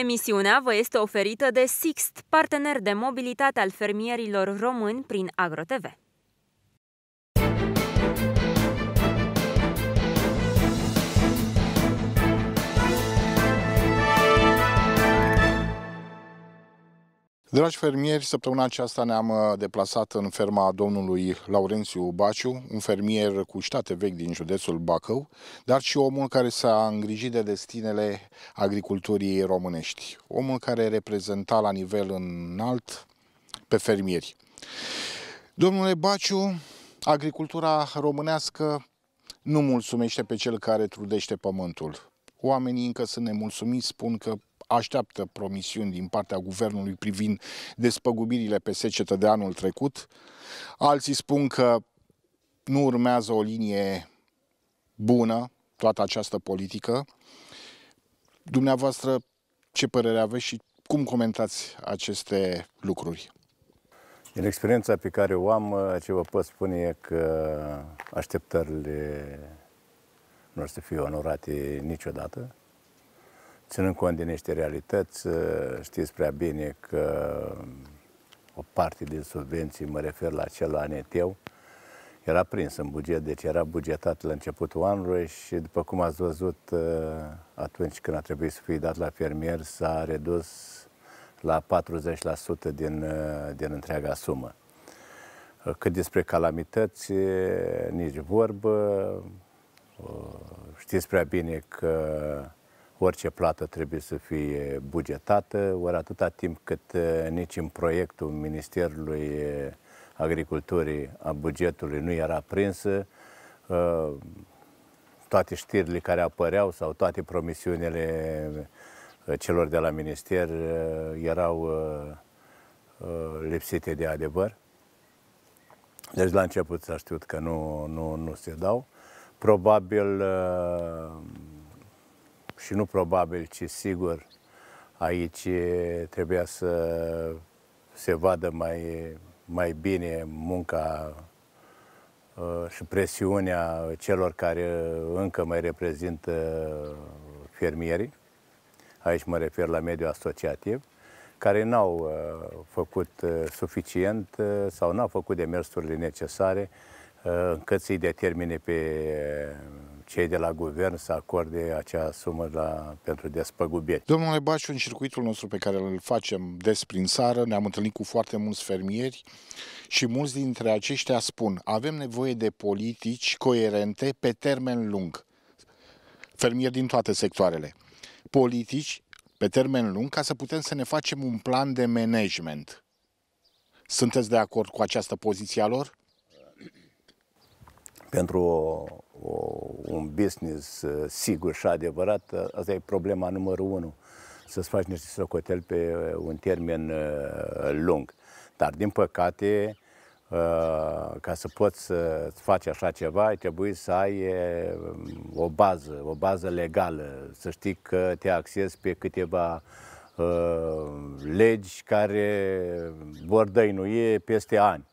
Emisiunea vă este oferită de Sixt, partener de mobilitate al fermierilor români prin AgroTV. Dragi fermieri, săptămâna aceasta ne-am uh, deplasat în ferma domnului Laurențiu Baciu, un fermier cu ștate vechi din județul Bacău, dar și omul care s-a îngrijit de destinele agriculturii românești. Omul care reprezenta la nivel înalt pe fermieri. Domnule Baciu, agricultura românească nu mulțumește pe cel care trudește pământul. Oamenii încă sunt nemulțumiți, spun că așteaptă promisiuni din partea guvernului privind despăgubirile pe secetă de anul trecut. Alții spun că nu urmează o linie bună toată această politică. Dumneavoastră, ce părere aveți și cum comentați aceste lucruri? Din experiența pe care o am, ce vă pot spune e că așteptările nu o să fie onorate niciodată ținând cont de niște realități, ă, știți prea bine că o parte din subvenții, mă refer la cel aneteu, era prins în buget, deci era bugetat la începutul anului și după cum ați văzut ă, atunci când a trebuit să fie dat la fermier, s-a redus la 40% din, ă, din întreaga sumă. Cât despre calamități, nici vorbă. Știți prea bine că orice plată trebuie să fie bugetată, ori atâta timp cât uh, nici în proiectul Ministerului uh, Agriculturii a bugetului nu era prinsă, uh, toate știrile care apăreau sau toate promisiunile celor de la minister erau lipsite de adevăr. Deci la început s-a știut că nu, nu, nu se dau. Probabil și nu probabil, ci sigur, aici trebuia să se vadă mai, mai bine munca ă, și presiunea celor care încă mai reprezintă fermierii, aici mă refer la mediul asociativ, care n-au ă, făcut ă, suficient sau n-au făcut demersurile necesare încât să-i determine pe cei de la guvern să acorde acea sumă la, pentru despăgubiri. Domnule Baciu, în circuitul nostru pe care îl facem des prin țară, ne-am întâlnit cu foarte mulți fermieri și mulți dintre aceștia spun avem nevoie de politici coerente pe termen lung. Fermieri din toate sectoarele. Politici pe termen lung ca să putem să ne facem un plan de management. Sunteți de acord cu această poziție a lor? Pentru o, un business uh, sigur și adevărat, uh, asta e problema numărul unu, să-ți faci niște socoteli pe uh, un termen lung. Dar, din păcate, ca să poți să faci așa ceva, ai trebuit să ai o bază, o bază legală, să știi că te axezi pe câteva legi care vor dăinuie peste ani.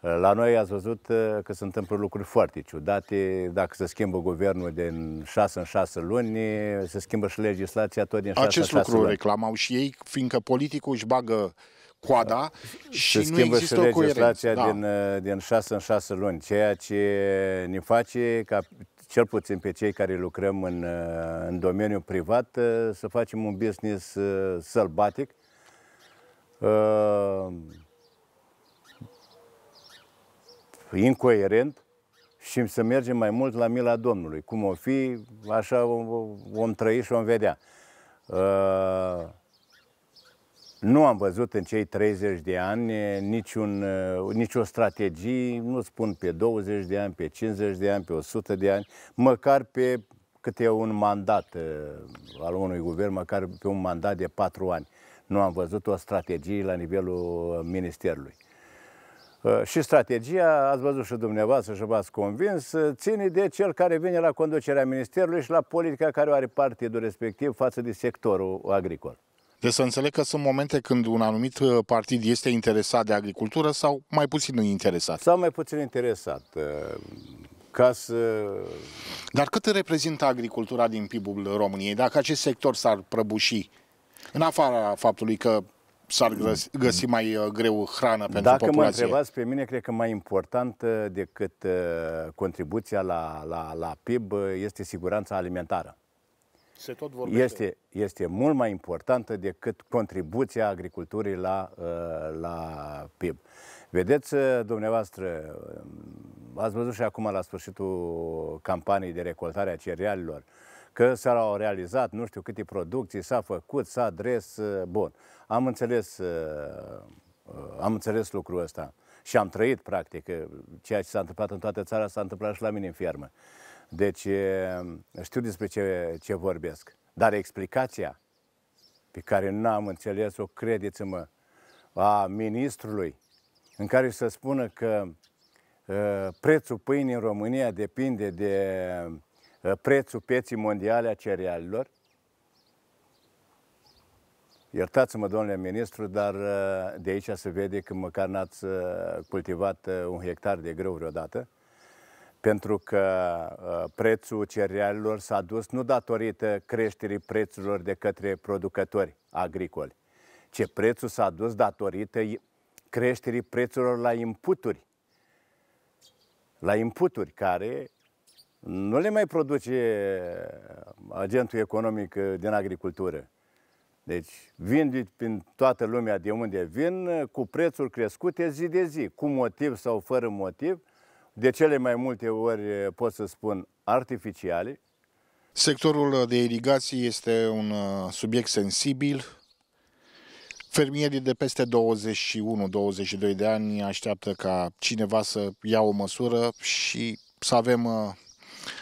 La noi ați văzut uh, că se întâmplă lucruri foarte ciudate. Dacă se schimbă guvernul din 6 în 6 luni, se schimbă și legislația tot din 6 Acest în 6 lucru luni. reclamau și ei, fiindcă politicul își bagă coada da. și se schimbă nu există și legislația da. din, uh, din 6 în 6 luni, ceea ce ne face ca cel puțin pe cei care lucrăm în, uh, în domeniul privat, să facem un business sălbatic. Uh, incoerent și să mergem mai mult la mila Domnului. Cum o fi, așa vom trăi și vom vedea. Uh, nu am văzut în cei 30 de ani eh, niciun, eh, nicio strategie, nu spun pe 20 de ani, pe 50 de ani, pe 100 de ani, măcar pe câte un mandat eh, al unui guvern, măcar pe un mandat de 4 ani. Nu am văzut o strategie la nivelul ministerului. Uh, și strategia, ați văzut și dumneavoastră și v-ați convins, uh, ține de cel care vine la conducerea Ministerului și la politica care o are partidul respectiv față de sectorul agricol. Deci să înțeleg că sunt momente când un anumit uh, partid este interesat de agricultură sau mai puțin interesat? Sau mai puțin interesat. Ca să... Dar cât reprezintă agricultura din PIB-ul României? Dacă acest sector s-ar prăbuși, în afara faptului că s-ar găsi, mai uh, greu hrană pentru Dacă populație. Dacă mă întrebați pe mine, cred că mai important uh, decât uh, contribuția la, la, la PIB este siguranța alimentară. Se tot vorbește. Este, este mult mai importantă decât contribuția agriculturii la, la PIB. Vedeți, dumneavoastră, ați văzut și acum la sfârșitul campaniei de recoltare a cerealelor, uh, că s-au realizat nu știu câte producții, s-a făcut, s-a adres, uh, bun. Am înțeles, uh, uh, am înțeles lucrul ăsta și am trăit, practic, ceea ce s-a întâmplat în toată țara s-a întâmplat și la mine în fermă. Deci știu despre ce, ce vorbesc. Dar explicația pe care nu am înțeles-o, credeți-mă, a ministrului, în care să spună că uh, prețul pâinii în România depinde de Uh, prețul pieții mondiale a cerealilor. Iertați-mă, domnule ministru, dar uh, de aici se vede că măcar n-ați uh, cultivat un hectar de grâu vreodată, pentru că prețul cerealilor s-a dus nu datorită creșterii prețurilor de către producători agricoli, ci prețul s-a dus datorită creșterii prețurilor la inputuri. La inputuri care nu le mai produce uh, agentul economic uh, din agricultură. Deci vin prin toată lumea de unde vin uh, cu prețuri crescute zi de zi, cu motiv sau fără motiv, de cele mai multe ori pot să spun artificiale. Sectorul de irigații este un subiect sensibil. Fermierii de peste 21-22 de ani așteaptă ca cineva să ia o măsură și să avem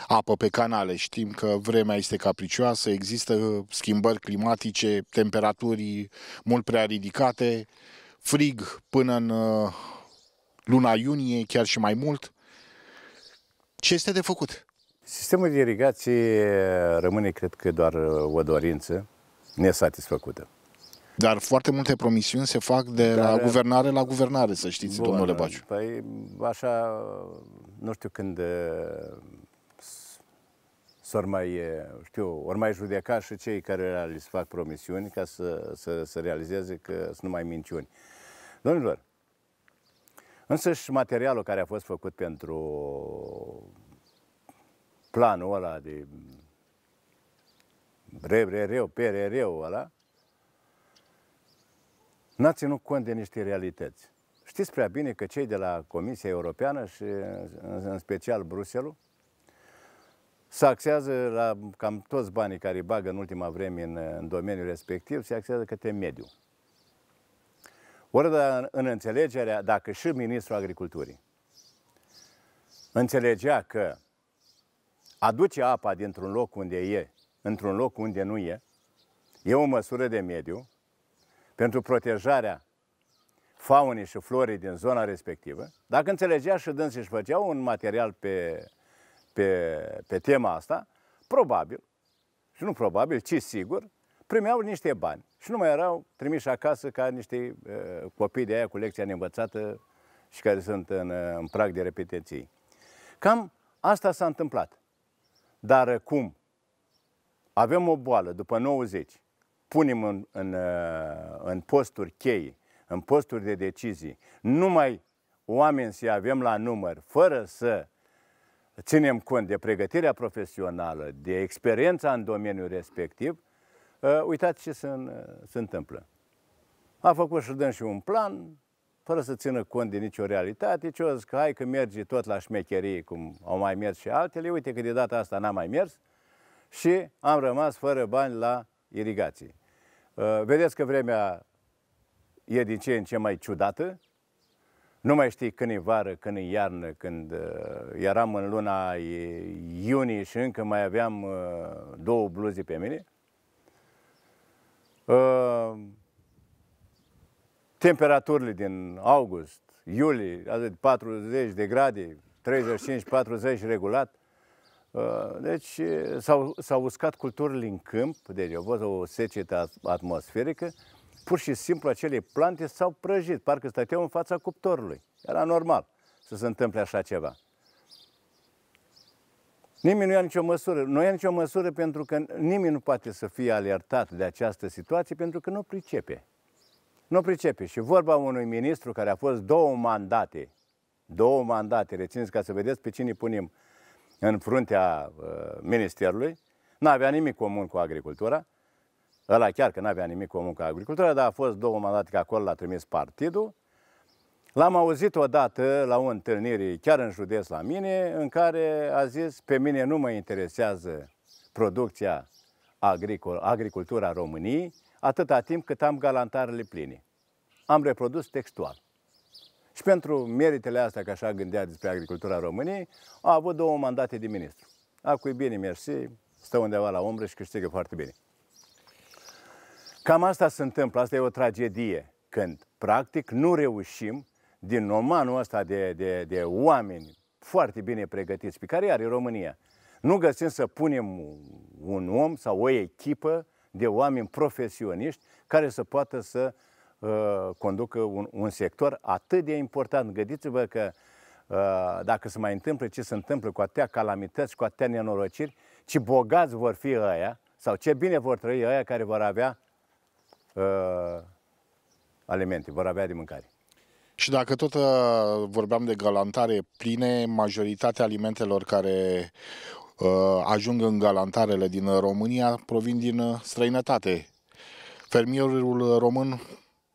apă pe canale. Știm că vremea este capricioasă, există uh, schimbări climatice, temperaturi mult prea ridicate, frig până în uh, luna iunie, chiar și mai mult. Ce este de făcut? Sistemul de irigație rămâne, cred că, doar uh, o dorință nesatisfăcută. Dar foarte multe promisiuni se fac de Dar, la guvernare la guvernare, să știți, bun, domnule Baciu. Păi, așa, nu știu când să mai, știu, ori mai judeca și cei care le fac promisiuni ca să, să, să realizeze că sunt numai minciuni. Domnilor, însăși materialul care a fost făcut pentru planul ăla de RRR, pere, ul ăla, n-a ținut cont de niște realități. Știți prea bine că cei de la Comisia Europeană și în special Bruselul se axează la cam toți banii care îi bagă în ultima vreme în, în domeniul respectiv, se axează către mediu. Ori în înțelegerea, dacă și ministrul agriculturii înțelegea că aduce apa dintr-un loc unde e, într-un loc unde nu e, e o măsură de mediu pentru protejarea faunii și florii din zona respectivă, dacă înțelegea și dâns își făcea un material pe pe, pe tema asta, probabil, și nu probabil, ci sigur, primeau niște bani și nu mai erau trimiși acasă ca niște uh, copii de aia cu lecția neînvățată și care sunt în, uh, în prag de repetenții. Cam asta s-a întâmplat. Dar cum? Avem o boală după 90, punem în, în, uh, în posturi chei, în posturi de decizii, numai oameni să avem la număr, fără să ținem cont de pregătirea profesională, de experiența în domeniul respectiv, uh, uitați ce se, uh, se întâmplă. A făcut și dâns și un plan, fără să țină cont de nicio realitate, ce o zic, hai că merge tot la șmecherie, cum au mai mers și altele, uite că de data asta n-am mai mers și am rămas fără bani la irigații. Uh, vedeți că vremea e din ce în ce mai ciudată, nu mai știi când e vară, când e iarnă, când uh, eram în luna iunie și încă mai aveam uh, două bluze pe mine. Uh, temperaturile din august, iulie, adică 40 de grade, 35-40 regulat. Uh, deci uh, s-au, s-au uscat culturile în câmp, deci a fost o secetă atmosferică, pur și simplu acele plante s-au prăjit, parcă stăteau în fața cuptorului. Era normal să se întâmple așa ceva. Nimeni nu ia nicio măsură. Nu ia nicio măsură pentru că nimeni nu poate să fie alertat de această situație pentru că nu pricepe. Nu pricepe. Și vorba unui ministru care a fost două mandate, două mandate, rețineți ca să vedeți pe cine punem în fruntea uh, ministerului, n-avea nimic comun cu agricultura, Ăla chiar că n-avea nimic comun cu agricultura, dar a fost două mandate că acolo l-a trimis partidul. L-am auzit odată la o întâlnire, chiar în județ la mine, în care a zis, pe mine nu mă interesează producția agricol, agricultura României, atâta timp cât am galantarele pline. Am reprodus textual. Și pentru meritele astea, că așa gândea despre agricultura României, a avut două mandate de ministru. A e bine, mersi, stă undeva la umbră și câștigă foarte bine. Cam asta se întâmplă, asta e o tragedie, când practic nu reușim din romanul ăsta de, de, de oameni foarte bine pregătiți, pe care are România. Nu găsim să punem un om sau o echipă de oameni profesioniști care să poată să uh, conducă un, un sector atât de important. Gândiți-vă că uh, dacă se mai întâmplă ce se întâmplă cu atâtea calamități, cu atâtea nenorociri, ce bogați vor fi ăia sau ce bine vor trăi ăia care vor avea uh, alimente, vor avea de mâncare. Și dacă tot uh, vorbeam de galantare pline, majoritatea alimentelor care uh, ajung în galantarele din România provin din uh, străinătate. Fermierul român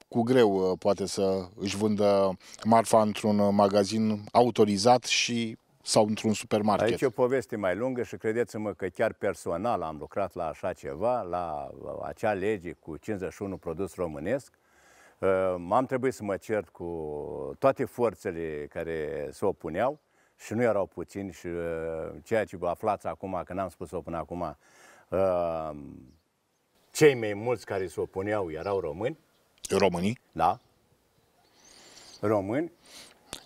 cu greu uh, poate să își vândă marfa într-un magazin autorizat și sau într-un supermarket. Aici e o poveste mai lungă și credeți-mă că chiar personal am lucrat la așa ceva, la acea lege cu 51 produs românesc. Uh, m-am trebuit să mă cert cu toate forțele care se opuneau și nu erau puțini și uh, ceea ce vă aflați acum, că n-am spus-o până acum, uh, cei mai mulți care se opuneau erau români. Românii? Da. Români.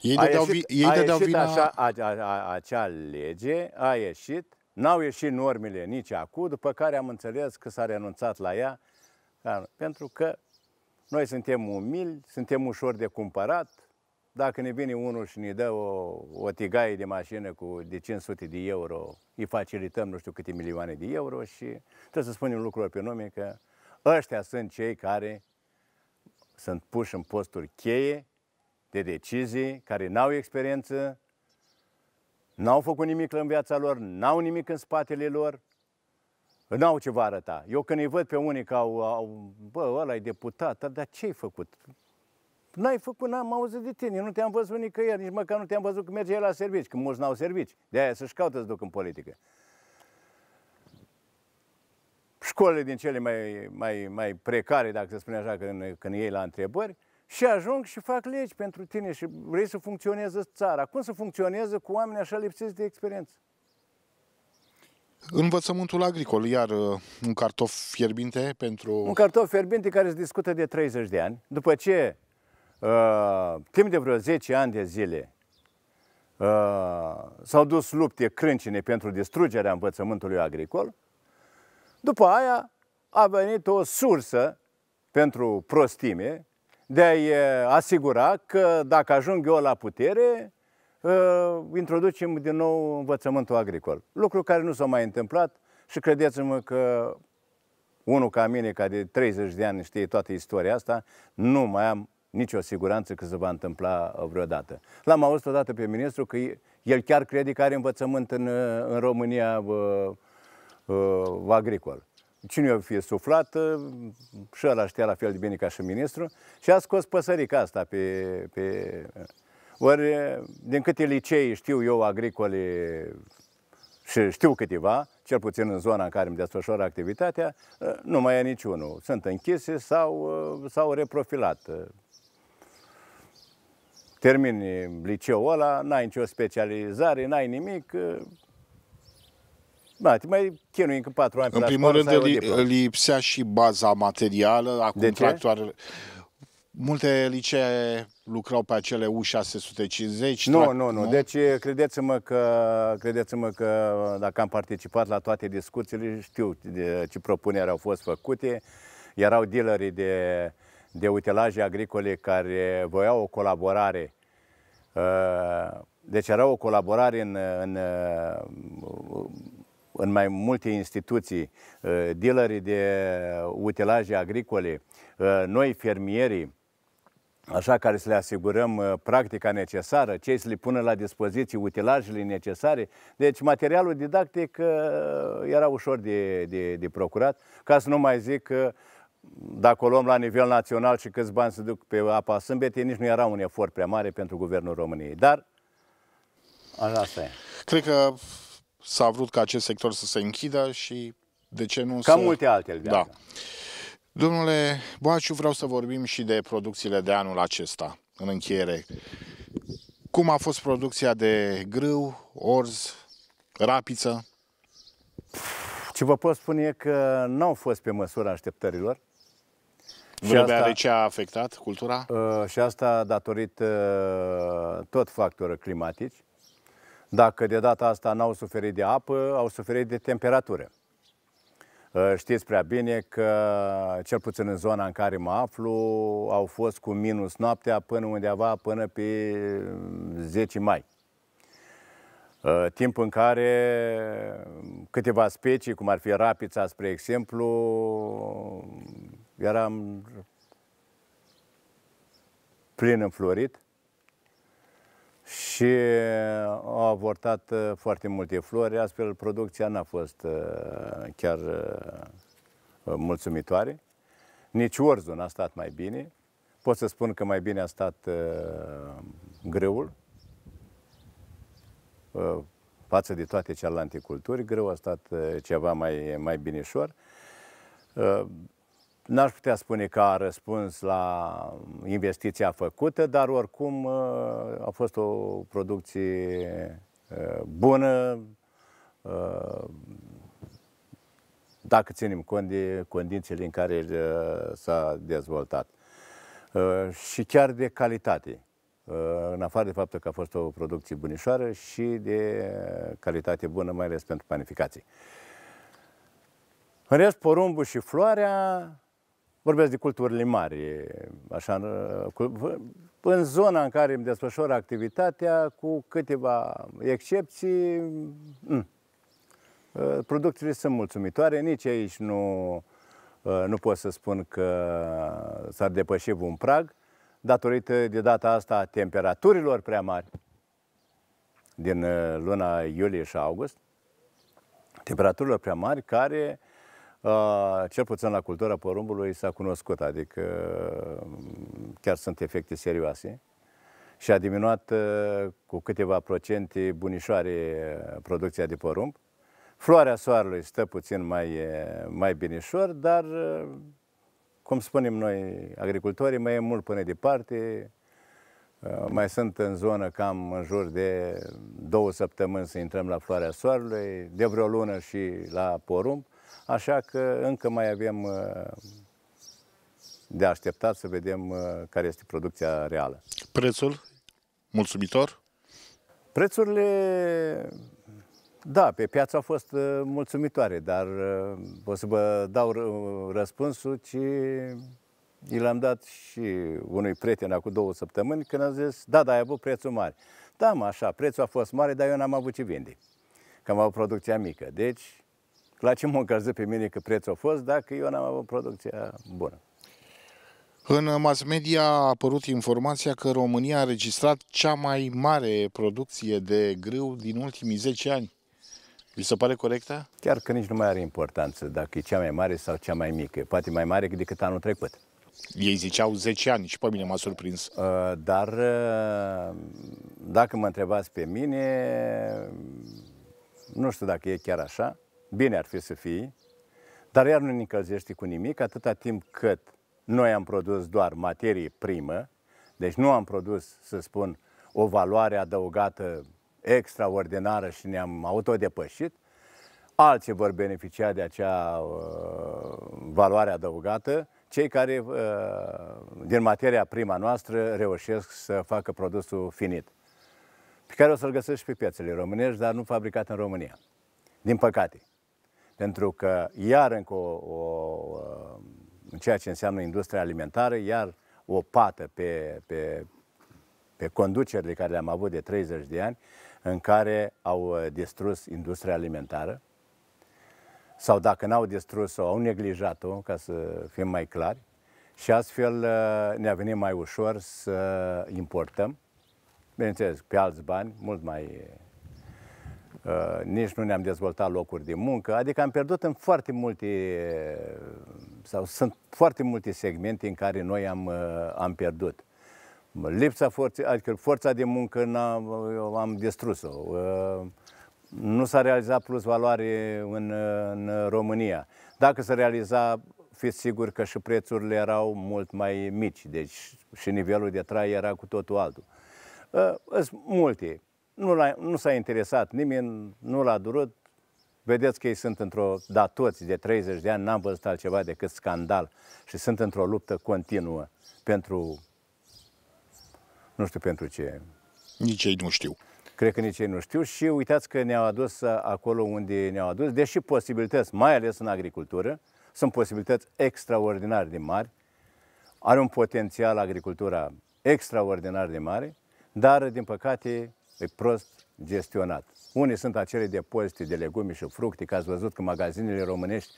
Ei dădeau, ieșit, ei a ieșit vina... așa, a, a, a, acea lege a ieșit, n-au ieșit normele nici acum, după care am înțeles că s-a renunțat la ea, da, pentru că noi suntem umili, suntem ușor de cumpărat, dacă ne vine unul și ne dă o, o tigaie de mașină cu de 500 de euro, îi facilităm nu știu câte milioane de euro și trebuie să spunem lucruri pe nume că ăștia sunt cei care sunt puși în posturi cheie de decizii, care n-au experiență, n-au făcut nimic în viața lor, n-au nimic în spatele lor, n-au ce va arăta. Eu când îi văd pe unii că au, au bă, ăla e deputat, dar ce-ai făcut? N-ai făcut, n-am auzit de tine, nu te-am văzut nicăieri, nici măcar nu te-am văzut că mergeai la servici, că mulți n-au servici. De-aia să-și caută să duc în politică. Școlile din cele mai, mai, mai precare, dacă se spune așa, când, când iei la întrebări, și ajung și fac legi pentru tine și vrei să funcționeze țara. Cum să funcționeze cu oameni așa lipsiți de experiență? Învățământul agricol, iar uh, un cartof fierbinte pentru... Un cartof fierbinte care se discută de 30 de ani. După ce, uh, timp de vreo 10 ani de zile, uh, s-au dus lupte crâncine pentru distrugerea învățământului agricol, după aia a venit o sursă pentru prostime, de a-i eh, asigura că dacă ajung eu la putere, eh, introducem din nou învățământul agricol. Lucru care nu s-a mai întâmplat și credeți-mă că unul ca mine, care de 30 de ani știe toată istoria asta, nu mai am nicio siguranță că se va întâmpla vreodată. L-am auzit odată pe ministru că el chiar crede că are învățământ în, eh, în România uh, uh, agricol cine o fi suflat, și ăla știa la fel de bine ca și ministru, și a scos păsărica asta pe... pe... Ori, din câte licei știu eu agricole și știu câteva, cel puțin în zona în care îmi desfășoară activitatea, nu mai e niciunul. Sunt închise sau s-au reprofilat. Termini liceul ăla, n-ai nicio specializare, n-ai nimic, da, te mai chinui încă patru ani. În primul rând, li, lipsea și baza materială a contractoarelor. Multe licee lucrau pe acele U650. Nu, nu, nu. Deci credeți-mă că, credeți-mă că dacă am participat la toate discuțiile, știu de ce propuneri au fost făcute. Erau dealerii de, de utilaje agricole care voiau o colaborare uh, deci era o colaborare în, în uh, în mai multe instituții, uh, dealerii de utilaje agricole, uh, noi fermierii, așa care să le asigurăm uh, practica necesară, cei să le pună la dispoziție utilajele necesare. Deci materialul didactic era ușor de, de, de procurat, ca să nu mai zic că dacă o luăm la nivel național și câți bani se duc pe apa sâmbetei, nici nu era un efort prea mare pentru Guvernul României. Dar Așa e. Cred că s-a vrut ca acest sector să se închidă și de ce nu Ca să... multe altele da. Domnule Boaciu, vreau să vorbim și de producțiile de anul acesta, în încheiere. Cum a fost producția de grâu, orz, rapiță? Ce vă pot spune e că nu au fost pe măsura așteptărilor. de ce a afectat cultura? Uh, și asta datorită uh, tot factorilor climatici. Dacă de data asta n-au suferit de apă, au suferit de temperatură. Ă, știți prea bine că, cel puțin în zona în care mă aflu, au fost cu minus noaptea până undeva până pe 10 mm, mai. Ă, timp în care câteva specii, cum ar fi rapița, spre exemplu, eram plin înflorit și uh, au avortat uh, foarte multe flori, astfel producția n-a fost uh, chiar mulțumitoare. Nici orzul n-a stat mai bine. Pot să spun că mai bine a stat greul față de toate celelalte culturi. Greu a stat ceva mai, mai binișor. N-aș putea spune că a răspuns la investiția făcută, dar oricum uh, a fost o producție uh, bună, uh, dacă ținem cont de condițiile în care s-a dezvoltat. Și chiar de calitate, în afară de faptul că a fost o producție bunișoară și de calitate bună, mai ales pentru panificații. În rest, porumbul și floarea vorbesc de culturile mari, așa, în zona în care îmi desfășor activitatea, cu câteva excepții, m- mm, producțiile sunt mulțumitoare, nici aici nu, nu pot să spun că s-ar depăși un prag, datorită de data asta temperaturilor prea mari din uh, luna iulie și august, temperaturilor prea mari care cel puțin la cultura porumbului s-a cunoscut, adică mm, chiar sunt efecte serioase și a diminuat cu câteva procente bunișoare producția de porumb. Floarea soarelui stă puțin mai, mai binișor, dar, cum spunem noi, agricultorii, mai e mult până departe. Mai sunt în zonă cam în jur de două săptămâni să intrăm la floarea soarelui, de vreo lună și la porumb. Așa că încă mai avem uh, de așteptat să vedem uh, care este producția reală. Prețul? Mulțumitor? Prețurile, da, pe piață au fost uh, mulțumitoare, dar o să vă dau răspunsul, ci i l-am dat și unui prieten acum două săptămâni când a zis, da, da, ai avut prețul mare. Da, mă, așa, prețul a fost mare, dar eu n-am avut ce vinde, că am avut producția mică. Deci, la ce mă încălză pe mine că prețul a fost dacă eu n-am avut producția bună. În mass media a apărut informația că România a registrat cea mai mare producție de grâu din ultimii 10 ani. Vi se pare corectă? Chiar că nici nu mai are importanță dacă e cea mai mare sau cea mai mică. Poate mai mare decât anul trecut. Ei ziceau 10 ani și pe mine m-a surprins. Uh, dar uh, dacă mă întrebați pe mine, nu știu dacă e chiar așa bine ar fi să fie, dar iar nu ne încălzește cu nimic atâta timp cât noi am produs doar materie primă, deci nu am produs, să spun, o valoare adăugată extraordinară și ne-am autodepășit, alții vor beneficia de acea uh, valoare adăugată, cei care uh, din materia prima noastră reușesc să facă produsul finit, pe care o să-l găsești pe piețele românești, dar nu fabricat în România, din păcate pentru că iar încă o, o, uh, în ceea ce înseamnă industria alimentară, iar o pată pe, pe, pe conducerile care le-am avut de 30 de ani, în care au uh, distrus industria alimentară, sau dacă n-au distrus-o, au neglijat-o, ca să fim mai clari, și astfel uh, ne-a venit mai ușor să importăm, bineînțeles, pe alți bani, mult mai Uh, nici nu ne-am dezvoltat locuri de muncă, adică am pierdut în foarte multe, sau sunt foarte multe segmente în care noi am, uh, am pierdut. Lipsa forței, adică forța de muncă n-am, am distrus-o. Uh, nu s-a realizat plus valoare în, în România. Dacă s-a realizat, fiți siguri că și prețurile erau mult mai mici, deci și nivelul de trai era cu totul altul. Sunt multe. Nu, l-a, nu s-a interesat nimeni, nu l-a durut. Vedeți că ei sunt într-o, da, toți de 30 de ani n-am văzut altceva decât scandal și sunt într-o luptă continuă pentru, nu știu pentru ce. Nici ei nu știu. Cred că nici ei nu știu și uitați că ne-au adus acolo unde ne-au adus, deși posibilități, mai ales în agricultură, sunt posibilități extraordinar de mari, are un potențial agricultura extraordinar de mare, dar, din păcate, e prost gestionat. Unii sunt acele depozite de legume și fructe, că ați văzut că magazinele românești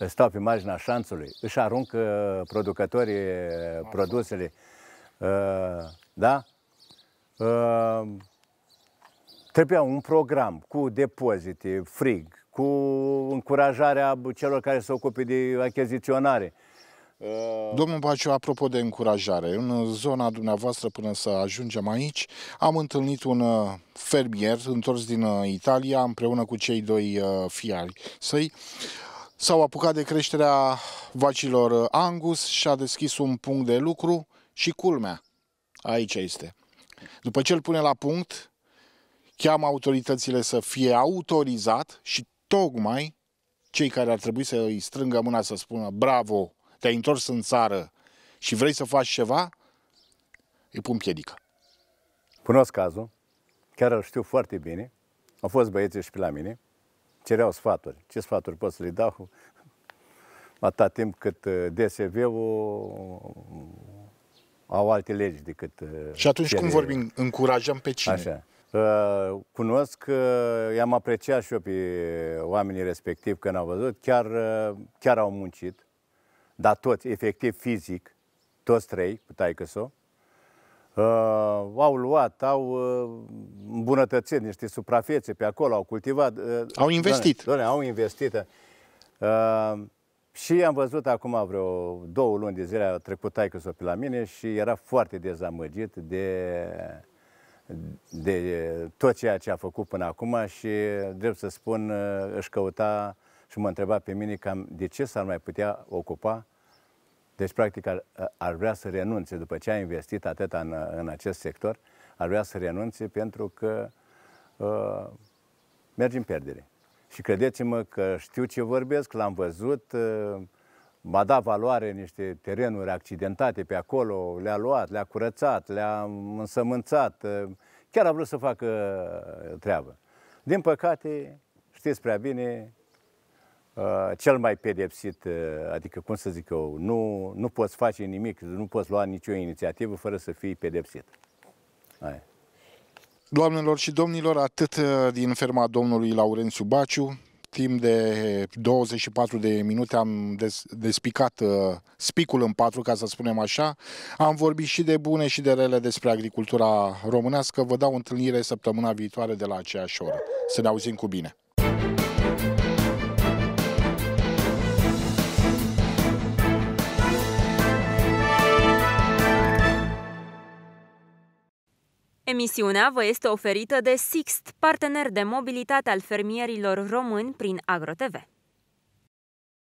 uh, stau pe marginea șanțului, își aruncă uh, producătorii uh, produsele. Da? Trebuia un program cu depozite, frig, cu încurajarea celor care se ocupe de achiziționare. Domnul Baciu, apropo de încurajare, în zona dumneavoastră până să ajungem aici, am întâlnit un uh, fermier întors din uh, Italia împreună cu cei doi uh, fiari săi. S-au apucat de creșterea vacilor Angus și a deschis un punct de lucru și culmea. Aici este. După ce îl pune la punct, cheamă autoritățile să fie autorizat și tocmai cei care ar trebui să îi strângă mâna să spună bravo te-ai întors în țară și vrei să faci ceva, îi pun piedică. Cunosc cazul, chiar îl știu foarte bine. Au fost băieții și pe la mine, cereau sfaturi. Ce sfaturi pot să le dau? Atâta timp cât uh, DSV-ul uh, au alte legi decât... Uh, și atunci cum vorbim? Încurajăm pe cine? Așa. Cunosc că i-am apreciat și eu pe oamenii respectivi când au văzut, chiar, chiar au muncit, dar toți, efectiv fizic, toți trei, cu taică Uh, au luat, au uh, îmbunătățit niște suprafețe pe acolo, au cultivat. Uh, au investit. Doamne, doamne, au investit. Uh, și am văzut acum vreo două luni de zile a trecut taică pe la mine și era foarte dezamăgit de, de tot ceea ce a făcut până acum și, drept să spun, uh, își căuta și mă întreba pe mine cam de ce s-ar mai putea ocupa. Deci, practic, ar, ar vrea să renunțe după ce a investit atât în, în acest sector, ar vrea să renunțe pentru că uh, merge în pierdere. Și credeți-mă că știu ce vorbesc, l-am văzut, uh, m-a dat valoare niște terenuri accidentate pe acolo, le-a luat, le-a curățat, le-a însămânțat, uh, chiar a vrut să facă treabă. Din păcate, știți prea bine, Uh, cel mai pedepsit, uh, adică cum să zic eu, nu, nu poți face nimic, nu poți lua nicio inițiativă fără să fii pedepsit. Aia. Doamnelor și domnilor, atât uh, din ferma domnului Laurențiu Baciu, timp de 24 de minute am despicat spicul în patru, ca să spunem așa. Am vorbit și de bune și de rele despre agricultura românească. Vă dau întâlnire săptămâna viitoare de la aceeași oră. Să ne auzim cu bine! Emisiunea vă este oferită de Sixt, partener de mobilitate al fermierilor români prin AgroTV.